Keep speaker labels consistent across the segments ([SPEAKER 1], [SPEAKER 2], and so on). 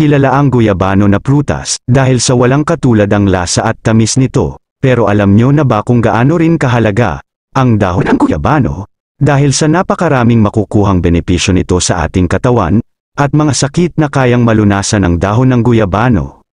[SPEAKER 1] kilala ang guyabano na prutas, dahil sa walang katulad ang lasa at tamis nito. Pero alam nyo na ba kung gaano rin kahalaga, ang dahon ng guyabano? Dahil sa napakaraming makukuhang benepisyo nito sa ating katawan, at mga sakit na kayang malunasan ng dahon ng guyabano.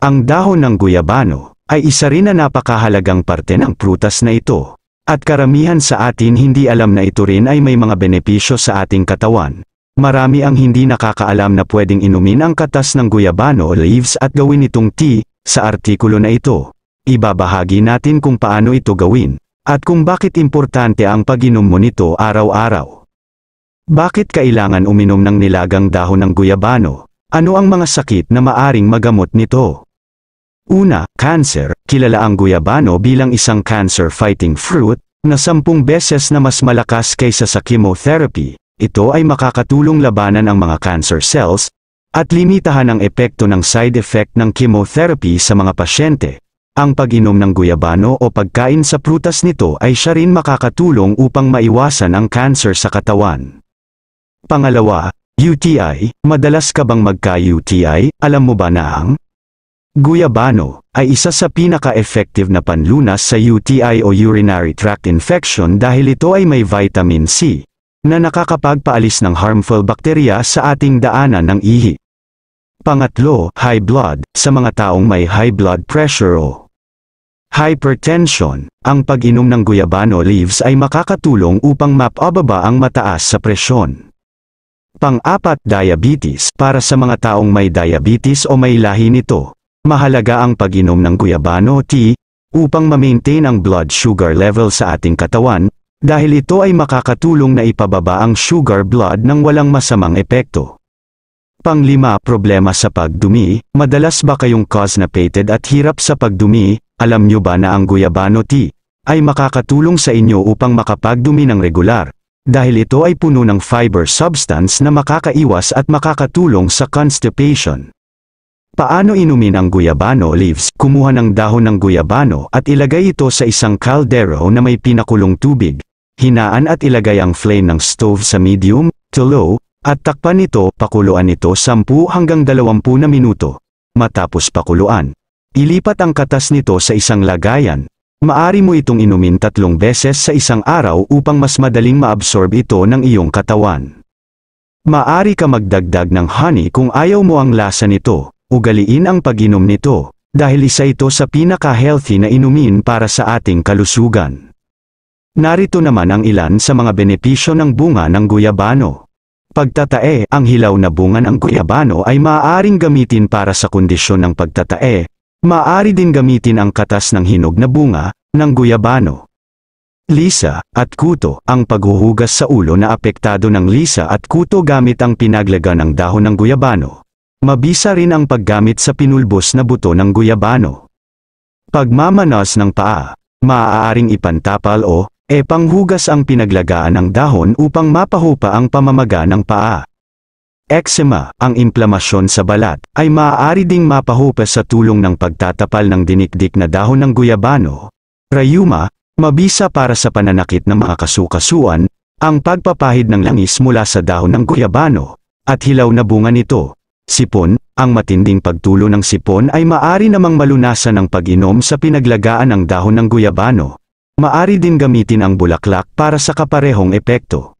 [SPEAKER 1] Ang dahon ng guyabano, ay isa rin na napakahalagang parte ng prutas na ito. At karamihan sa atin hindi alam na ito rin ay may mga benepisyo sa ating katawan, Marami ang hindi nakakaalam na pwedeng inumin ang katas ng guyabano leaves at gawin itong tea, sa artikulo na ito. Ibabahagi natin kung paano ito gawin, at kung bakit importante ang pag-inom mo nito araw-araw. Bakit kailangan uminom ng nilagang dahon ng guyabano? Ano ang mga sakit na maaring magamot nito? Una, cancer. Kilala ang guyabano bilang isang cancer-fighting fruit, na sampung beses na mas malakas kaysa sa chemotherapy, ito ay makakatulong labanan ang mga cancer cells, at limitahan ang epekto ng side effect ng chemotherapy sa mga pasyente. Ang pag-inom ng guyabano o pagkain sa prutas nito ay siya rin makakatulong upang maiwasan ang cancer sa katawan. Pangalawa, UTI, madalas ka bang magka-UTI, alam mo ba na ang Guyabano ay isa sa pinaka-effective na panlunas sa UTI o urinary tract infection dahil ito ay may vitamin C, na nakakapagpaalis ng harmful bakterya sa ating daanan ng ihi. Pangatlo, high blood, sa mga taong may high blood pressure o hypertension, ang pag-inom ng guyabano leaves ay makakatulong upang mapababa ang mataas sa presyon. Pang-apat, diabetes, para sa mga taong may diabetes o may lahi nito. Mahalaga ang pag-inom ng guyabano tea upang ma-maintain ang blood sugar level sa ating katawan dahil ito ay makakatulong na ipababa ang sugar blood ng walang masamang epekto. Panglima problema sa pagdumi, madalas ba kayong constipated at hirap sa pagdumi, alam nyo ba na ang guyabano tea ay makakatulong sa inyo upang makapagdumi ng regular, dahil ito ay puno ng fiber substance na makakaiwas at makakatulong sa constipation. Paano inumin ang guyabano leaves? Kumuha ng dahon ng guyabano at ilagay ito sa isang caldero na may pinakulong tubig, Hinaan at ilagay ang flame ng stove sa medium to low, at takpan ito, pakuluan ito 10 hanggang 20 na minuto. Matapos pakuluan, ilipat ang katas nito sa isang lagayan. Maari mo itong inumin tatlong beses sa isang araw upang mas madaling maabsorb ito ng iyong katawan. Maari ka magdagdag ng honey kung ayaw mo ang lasa nito, ugaliin ang pag-inom nito, dahil isa ito sa pinaka-healthy na inumin para sa ating kalusugan. Narito naman ang ilan sa mga benepisyo ng bunga ng guyabano. Pagtatae, ang hilaw na bunga ng guyabano ay maaaring gamitin para sa kondisyon ng pagtatae. Maaari din gamitin ang katas ng hinog na bunga ng guyabano. Lisa at kuto, ang paghuhugas sa ulo na apektado ng lisa at kuto gamit ang pinaglaga ng dahon ng guyabano. Mabisa rin ang paggamit sa pinulbos na buto ng guyabano. Pagmamanas ng paa, maaaring ipantapal o E panghugas ang pinaglagaan ng dahon upang mapahupa ang pamamaga ng paa. Eczema, ang inflamasyon sa balat, ay maaari ding mapahupa sa tulong ng pagtatapal ng dinikdik na dahon ng guyabano. Rayuma, mabisa para sa pananakit ng mga kasukasuan, ang pagpapahid ng langis mula sa dahon ng guyabano, at hilaw na bunga nito. Sipon, ang matinding pagtulo ng sipon ay maaari namang malunasan ng pag-inom sa pinaglagaan ng dahon ng guyabano. Maari din gamitin ang bulaklak para sa kaparehong epekto.